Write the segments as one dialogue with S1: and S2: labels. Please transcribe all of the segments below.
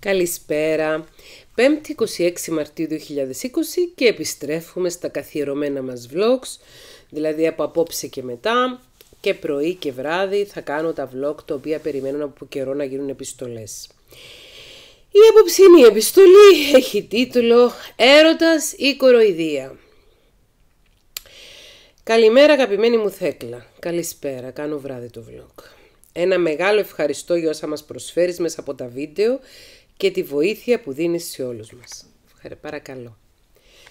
S1: Καλησπέρα. 5η 26 Μαρτίου 2020 και επιστρέφουμε στα καθιερωμένα μας vlogs, δηλαδή από απόψε και μετά και πρωί και βράδυ θα κάνω τα vlog τα οποία περιμένουν από καιρό να γίνουν επιστολές. Η απόψινή επιστολή έχει τίτλο «Έρωτας ή κοροϊδία». Καλημέρα αγαπημένη μου Θέκλα. Καλησπέρα. Κάνω βράδυ το vlog. Ένα μεγάλο ευχαριστώ για όσα μας προσφέρεις μέσα από τα βίντεο και τη βοήθεια που δίνεις σε όλους μας. Παρακαλώ.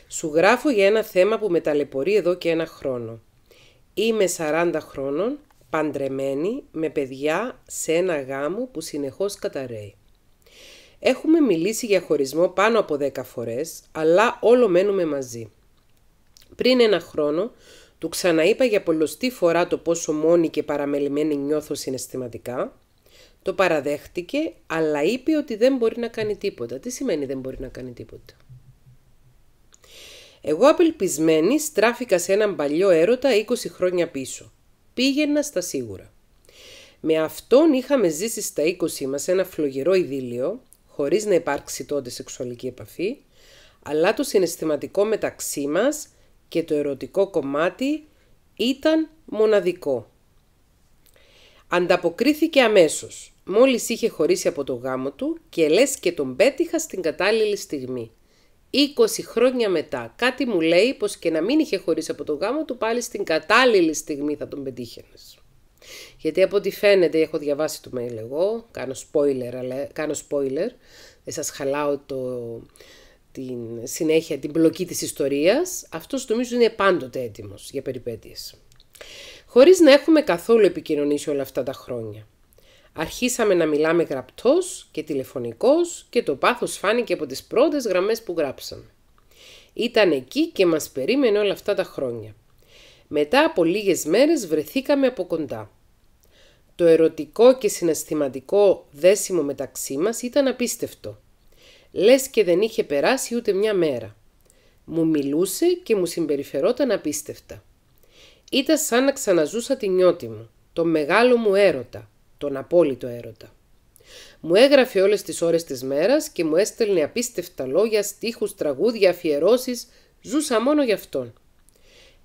S1: Σου γράφω για ένα θέμα που με ταλαιπωρεί εδώ και ένα χρόνο. Είμαι 40 χρόνων, παντρεμένη, με παιδιά σε ένα γάμο που συνεχώς καταραίει. Έχουμε μιλήσει για χωρισμό πάνω από 10 φορές, αλλά όλο μένουμε μαζί. Πριν ένα χρόνο, του ξαναείπα για πολλωστή φορά το πόσο μόνη και παραμελημένη νιώθω συναισθηματικά το παραδέχτηκε, αλλά είπε ότι δεν μπορεί να κάνει τίποτα. Τι σημαίνει δεν μπορεί να κάνει τίποτα. Εγώ απελπισμένη στράφηκα σε έναν παλιό έρωτα 20 χρόνια πίσω. Πήγαινα στα σίγουρα. Με αυτόν είχαμε ζήσει στα 20 μας ένα φλογερό ιδίλιο, χωρίς να υπάρξει τότε σεξουαλική επαφή, αλλά το συναισθηματικό μεταξύ μας και το ερωτικό κομμάτι ήταν μοναδικό. Ανταποκρίθηκε αμέσως, μόλις είχε χωρίσει από το γάμο του και λες και τον πέτυχα στην κατάλληλη στιγμή. 20 χρόνια μετά κάτι μου λέει πως και να μην είχε χωρίσει από το γάμο του πάλι στην κατάλληλη στιγμή θα τον πετύχαινες. Γιατί από ό,τι φαίνεται, έχω διαβάσει το mail εγώ, κάνω spoiler, αλλά, κάνω spoiler δεν σας χαλάω το, την συνέχεια, την πλοκή της ιστορίας, αυτός νομίζω είναι πάντοτε έτοιμος για περιπέτειες χωρίς να έχουμε καθόλου επικοινωνήσει όλα αυτά τα χρόνια. Αρχίσαμε να μιλάμε γραπτός και τηλεφωνικός και το πάθος φάνηκε από τις πρώτες γραμμές που γράψαμε. Ήταν εκεί και μας περίμενε όλα αυτά τα χρόνια. Μετά από λίγες μέρες βρεθήκαμε από κοντά. Το ερωτικό και συναισθηματικό δέσιμο μεταξύ μας ήταν απίστευτο. Λες και δεν είχε περάσει ούτε μια μέρα. Μου μιλούσε και μου συμπεριφερόταν απίστευτα. Ήταν σαν να ξαναζούσα την νιώτη μου, τον μεγάλο μου έρωτα, τον απόλυτο έρωτα. Μου έγραφε όλες τις ώρες της μέρας και μου έστελνε απίστευτα λόγια, στίχους, τραγούδια, αφιερώσεις, ζούσα μόνο για αυτόν.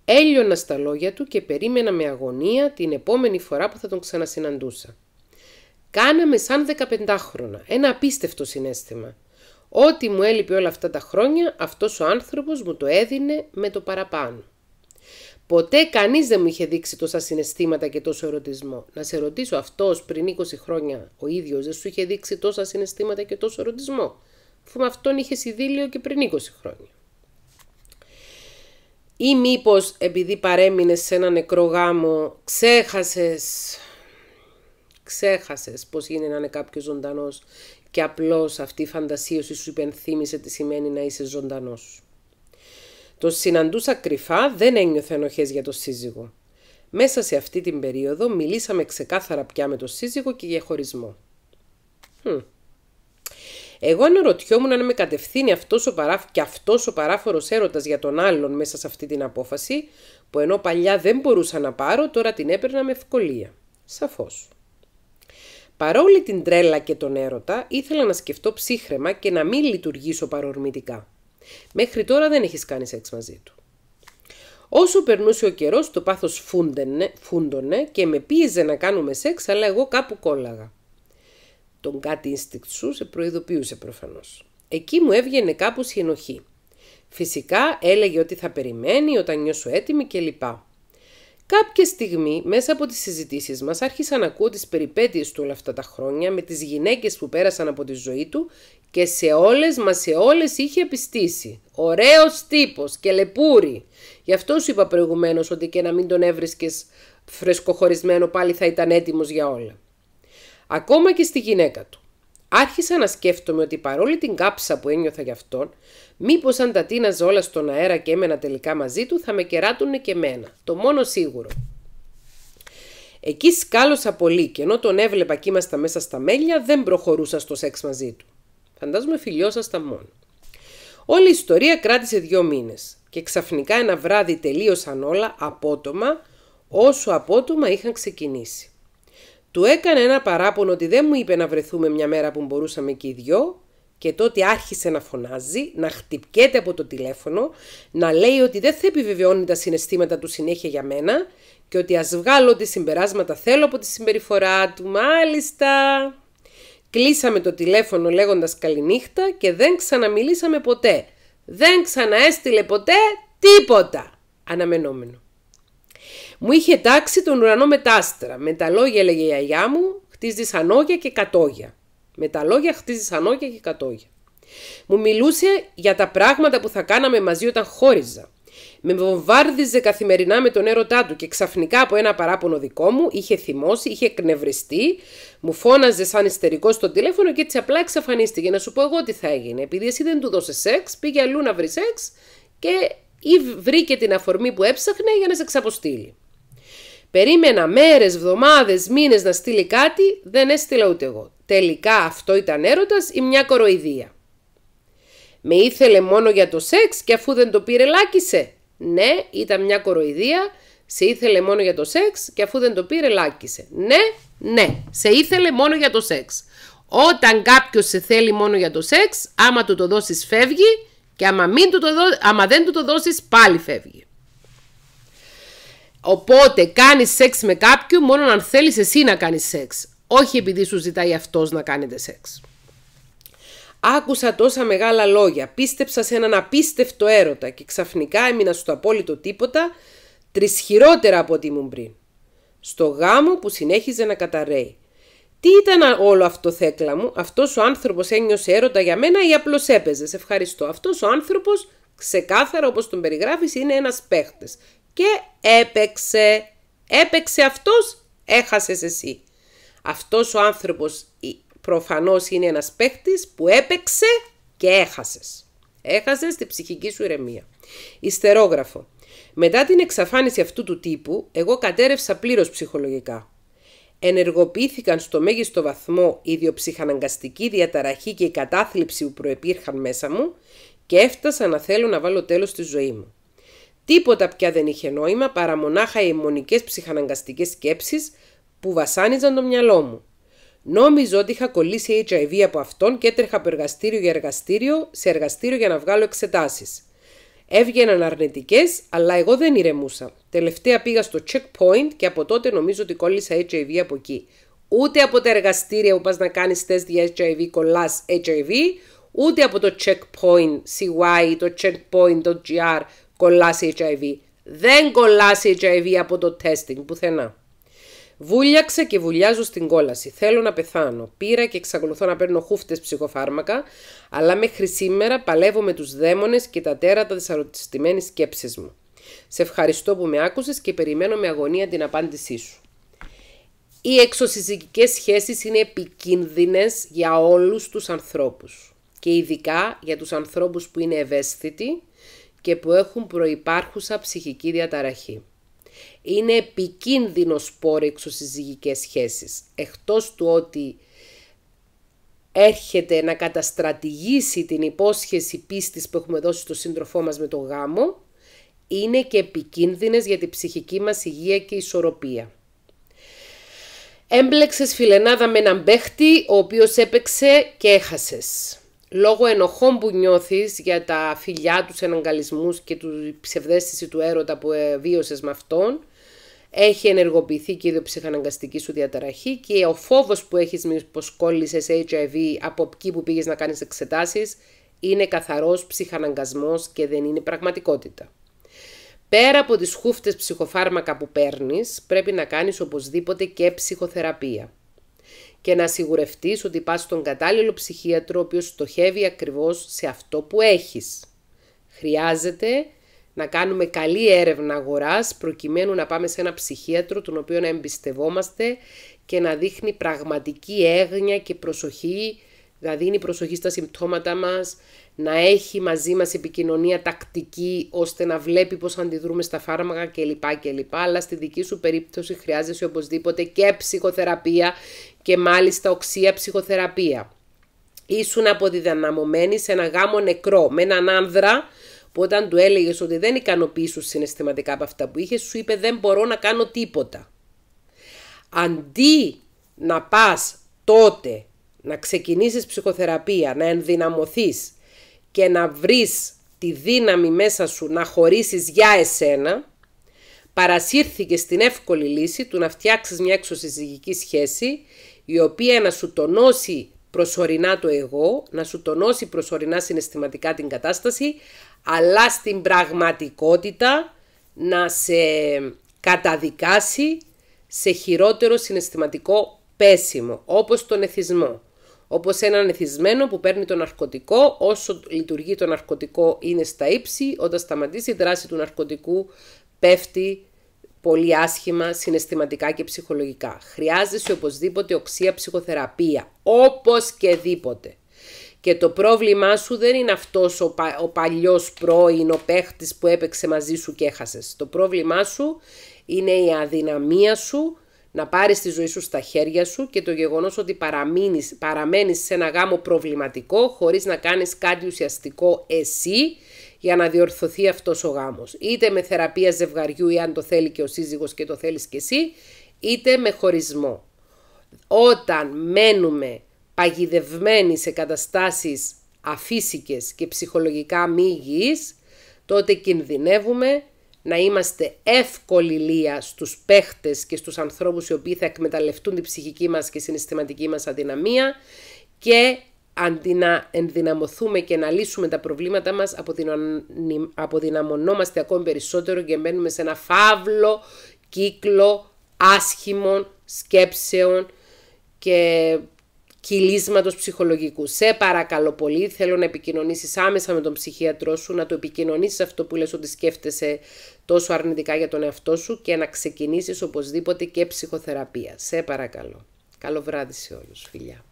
S1: Έλειωνα στα λόγια του και περίμενα με αγωνία την επόμενη φορά που θα τον ξανασυναντούσα. Κάναμε σαν 15χρονα, ένα απίστευτο συνέστημα. Ό,τι μου έλειπε όλα αυτά τα χρόνια, αυτός ο άνθρωπος μου το έδινε με το παραπάνω. Ποτέ κανείς δεν μου είχε δείξει τόσα συναισθήματα και τόσο ερωτισμό. Να σε ρωτήσω, αυτός πριν 20 χρόνια ο ίδιος δεν σου είχε δείξει τόσα συναισθήματα και τόσο ερωτισμό. Αφού με αυτόν είχες ειδήλιο και πριν 20 χρόνια. Ή μήπως επειδή παρέμεινες σε ένα νεκρό γάμο, ξέχασες. Ξέχασες πώς είναι να είναι κάποιος ζωντανός και απλώς αυτή η φαντασίωση σου υπενθύμησε τι σημαίνει να είσαι ζωντανός. Τον συναντούσα κρυφά, δεν ένιωθε ενοχέ για τον σύζυγο. Μέσα σε αυτή την περίοδο μιλήσαμε ξεκάθαρα πια με τον σύζυγο και για χωρισμό. Hm. Εγώ αναρωτιόμουν αν με κατευθύνει αυτός ο και αυτός ο παράφορος έρωτας για τον άλλον μέσα σε αυτή την απόφαση, που ενώ παλιά δεν μπορούσα να πάρω, τώρα την έπαιρνα με ευκολία. Σαφώς. Παρόλη την τρέλα και τον έρωτα, ήθελα να σκεφτώ ψύχρεμα και να μην λειτουργήσω παρορμητικά. Μέχρι τώρα δεν έχεις κάνει σεξ μαζί του. Όσο περνούσε ο καιρός, το πάθος φούντωνε, φούντωνε και με πίεζε να κάνουμε σεξ, αλλά εγώ κάπου κόλλαγα. Τον κάτι instinct σου σε προειδοποιούσε προφανώς. Εκεί μου έβγαινε κάπου η Φυσικά έλεγε ότι θα περιμένει όταν νιώσω έτοιμη κλπ. Κάποια στιγμή, μέσα από τις συζητήσεις μας, άρχισα να ακούω τις περιπέτειες του όλα αυτά τα χρόνια με τις γυναίκες που πέρασαν από τη ζωή του και σε όλες μα σε όλες είχε επιστήσει. Ωραίος τύπος και λεπούρι. Γι' αυτό σου είπα προηγουμένως ότι και να μην τον έβρισκες φρεσκοχωρισμένο πάλι θα ήταν έτοιμος για όλα. Ακόμα και στη γυναίκα του. Άρχισα να σκέφτομαι ότι παρόλη την κάψα που ένιωθα γι' αυτόν, μήπως αν τα τίναζε όλα στον αέρα και έμενα τελικά μαζί του, θα με κεράτουνε και μένα. Το μόνο σίγουρο. Εκεί σκάλωσα πολύ και ενώ τον έβλεπα και ήμασταν μέσα στα μέλια, δεν προχωρούσα στο σεξ μαζί του. Φαντάζομαι φιλιόσασταν μόνο. Όλη η ιστορία κράτησε δύο μήνες και ξαφνικά ένα βράδυ τελείωσαν όλα απότομα όσο απότομα είχαν ξεκινήσει. Του έκανε ένα παράπονο ότι δεν μου είπε να βρεθούμε μια μέρα που μπορούσαμε και οι δυο και τότε άρχισε να φωνάζει, να χτυπιέται από το τηλέφωνο, να λέει ότι δεν θα επιβεβαιώνει τα συναισθήματα του συνέχεια για μένα και ότι ας βγάλω ό,τι συμπεράσματα θέλω από τη συμπεριφορά του, μάλιστα. Κλείσαμε το τηλέφωνο λέγοντας καληνύχτα και δεν ξαναμιλήσαμε ποτέ. Δεν ξαναέστειλε ποτέ τίποτα. Αναμενόμενο. Μου είχε τάξει τον ουρανό με τάστρα. Με τα λόγια, έλεγε η αγιά μου, χτίζεις ανόγια και κατόγια. Με τα λόγια χτίζεις ανόγια και κατόγια. Μου μιλούσε για τα πράγματα που θα κάναμε μαζί όταν χώριζα. Με βομβάρδιζε καθημερινά με τον έρωτά του και ξαφνικά από ένα παράπονο δικό μου είχε θυμώσει, είχε εκνευριστεί, μου φώναζε σαν ιστερικός στο τηλέφωνο και έτσι απλά εξαφανίστηκε. Να σου πω εγώ τι θα έγινε. Επειδή εσύ δεν του δώσες σεξ, πήγε αλλού να βρει σεξ και ή βρήκε την αφορμή που έψαχνε για να σε ξαποστείλει. Περίμενα μέρες εβδομάδε, μήνες να στείλει κάτι, δεν έστειλα ούτε εγώ. Τελικά αυτό ήταν έρωτας ή μια κοροϊδία. Με ήθελε μόνο για το σεξ και αφού δεν το πήρε λάκισε. Ναι, ήταν μια κοροϊδία, σε ήθελε μόνο για το σεξ και αφού δεν το πήρε λάκισε. Ναι, ναι, σε ήθελε μόνο για το σεξ. Όταν κάποιος σε θέλει μόνο για το σεξ, άμα του το δώσεις φεύγει και άμα, μην του το δώ... άμα δεν του το δώσεις, πάλι φεύγει. Οπότε κάνεις σεξ με κάποιον μόνο αν θέλεις εσύ να κάνεις σεξ. Όχι επειδή σου ζητάει αυτός να κάνετε σεξ. Άκουσα τόσα μεγάλα λόγια, πίστεψα σε έναν απίστευτο έρωτα και ξαφνικά έμεινα στο απόλυτο τίποτα, τρισχυρότερα από ό,τι ήμουν πριν. Στο γάμο που συνέχιζε να καταραίει. Τι ήταν όλο αυτό θέκλα μου, αυτός ο άνθρωπος ένιωσε έρωτα για μένα ή απλώς έπαιζε, ευχαριστώ. Αυτός ο άνθρωπος ξεκάθαρα όπως τον περιγράφεις είναι ένας παίχτης και έπαιξε. Έπαιξε αυτός, έχασες εσύ. Αυτός ο άνθρωπος προφανώς είναι ένας παίχτης που έπαιξε και έχασες. Έχασες τη ψυχική σου ηρεμία. Ιστερόγραφο. Μετά την εξαφάνιση αυτού του τύπου, εγώ κατέρευσα πλήρως ψυχολογικά. Ενεργοποιήθηκαν στο μέγιστο βαθμό η ιδιοψυχαναγκαστική διαταραχή και η κατάθλιψη που προεπήρχαν μέσα μου και έφτασα να θέλω να βάλω τέλος στη ζωή μου. Τίποτα πια δεν είχε νόημα παρά μονάχα οι αιμονικές ψυχαναγκαστικές σκέψεις που βασάνιζαν το μυαλό μου. Νόμιζα ότι είχα κολλήσει HIV από αυτόν και έτρεχα από εργαστήριο για εργαστήριο σε εργαστήριο για να βγάλω εξετάσεις. Έβγαιναν αρνητικές, αλλά εγώ δεν ηρεμούσα. Τελευταία πήγα στο checkpoint και από τότε νομίζω ότι κόλλησα HIV από εκεί. Ούτε από τα εργαστήρια που πας να κάνεις τεστ για HIV κολλάς HIV, ούτε από το checkpoint CY ή το checkpoint.gr κολλάσει HIV. Δεν κολλάσει HIV από το testing πουθενά. Βούλιαξα και βουλιάζω στην κόλαση. Θέλω να πεθάνω. Πήρα και εξακολουθώ να παίρνω χούφτες ψυχοφάρμακα, αλλά μέχρι σήμερα παλεύω με τους δαίμονες και τα τέρατα τη αρωτιστημένης σκέψης μου. Σε ευχαριστώ που με άκουσες και περιμένω με αγωνία την απάντησή σου. Οι εξωσυζυγικές σχέσεις είναι επικίνδυνες για όλους τους ανθρώπους και ειδικά για τους ανθρώπους που είναι ευαίσθητοι και που έχουν προϋπάρχουσα ψυχική διαταραχή. Είναι επικίνδυνος σπόρο εξωσυζυγικές σχέσεις, εκτός του ότι έρχεται να καταστρατηγήσει την υπόσχεση πίστης που έχουμε δώσει στο σύντροφό μας με το γάμο, είναι και επικίνδυνες για την ψυχική μας υγεία και ισορροπία. Έμπλεξες φιλενάδα με έναν παίχτη, ο οποίος έπαιξε και έχασες λόγω ενοχών που νιώθεις για τα φιλιά, τους εναγκαλισμούς και τους ψευδέστηση του έρωτα που ε, βίωσες με αυτόν, έχει ενεργοποιηθεί και η ψυχαναγκαστική σου διαταραχή και ο φόβος που έχεις μήπως κόλλησες HIV από εκεί που πήγες να κάνεις εξετάσεις είναι καθαρός ψυχαναγκασμός και δεν είναι πραγματικότητα. Πέρα από τις χούφτες ψυχοφάρμακα που παίρνεις, πρέπει να κάνεις οπωσδήποτε και ψυχοθεραπεία και να σιγουρευτείς ότι πας στον κατάλληλο ψυχίατρο ο οποίος στοχεύει ακριβώς σε αυτό που έχεις. Χρειάζεται να κάνουμε καλή έρευνα αγοράς προκειμένου να πάμε σε ένα ψυχίατρο τον οποίο να εμπιστευόμαστε και να δείχνει πραγματική έγνοια και προσοχή, δηλαδή να δίνει προσοχή στα συμπτώματα μας, να έχει μαζί μας επικοινωνία τακτική ώστε να βλέπει πώς αντιδρούμε στα φάρμακα κλπ. κλπ. Αλλά στη δική σου περίπτωση χρειάζεσαι οπωσδήποτε και ψυχοθεραπεία και μάλιστα οξία ψυχοθεραπεία. Ήσουν αποδυναμωμένη σε ένα γάμο νεκρό με έναν άνδρα που όταν του έλεγες ότι δεν ικανοποιήσουν συναισθηματικά από αυτά που είχες, σου είπε δεν μπορώ να κάνω τίποτα. Αντί να πας τότε να ξεκινήσεις ψυχοθεραπεία, να ενδυναμωθείς και να βρεις τη δύναμη μέσα σου να χωρίσεις για εσένα, παρασύρθηκε στην εύκολη λύση του να φτιάξεις μια εξωσυζυγική σχέση η οποία να σου τονώσει προσωρινά το εγώ, να σου τονώσει προσωρινά συναισθηματικά την κατάσταση, αλλά στην πραγματικότητα να σε καταδικάσει σε χειρότερο συναισθηματικό πέσιμο, όπως τον εθισμό. Όπως έναν εθισμένο που παίρνει το ναρκωτικό, όσο λειτουργεί το ναρκωτικό είναι στα ύψη, όταν σταματήσει η δράση του ναρκωτικού πέφτει πολύ άσχημα συναισθηματικά και ψυχολογικά. Χρειάζεσαι οπωσδήποτε οξία ψυχοθεραπεία, όπως και δίποτε. Και το πρόβλημά σου δεν είναι αυτός ο, πα, ο παλιός πρώην, ο που έπαιξε μαζί σου και έχασες. Το πρόβλημά σου είναι η αδυναμία σου να πάρεις τη ζωή σου στα χέρια σου και το γεγονός ότι παραμείνεις, παραμένεις σε ένα γάμο προβληματικό χωρίς να κάνεις κάτι ουσιαστικό εσύ για να διορθωθεί αυτός ο γάμος. Είτε με θεραπεία ζευγαριού ή αν το θέλει και ο σύζυγος και το θέλεις και εσύ, είτε με χωρισμό. Όταν μένουμε παγιδευμένοι σε καταστάσεις αφύσικες και ψυχολογικά μη υγιείς, τότε κινδυνεύουμε να είμαστε εύκολη λία στους παίχτες και στους ανθρώπους οι οποίοι θα εκμεταλλευτούν την ψυχική μας και συναισθηματική μας αδυναμία και αντί να ενδυναμωθούμε και να λύσουμε τα προβλήματά μας, αποδυναμωνόμαστε ακόμη περισσότερο και μένουμε σε ένα φαύλο κύκλο άσχημων σκέψεων και κυλίσματος ψυχολογικού. Σε παρακαλώ πολύ, θέλω να επικοινωνήσεις άμεσα με τον ψυχίατρό σου, να το επικοινωνήσεις αυτό που λες ότι σκέφτεσαι τόσο αρνητικά για τον εαυτό σου και να ξεκινήσεις οπωσδήποτε και ψυχοθεραπεία. Σε παρακαλώ. Καλό βράδυ σε όλους. Φιλιά.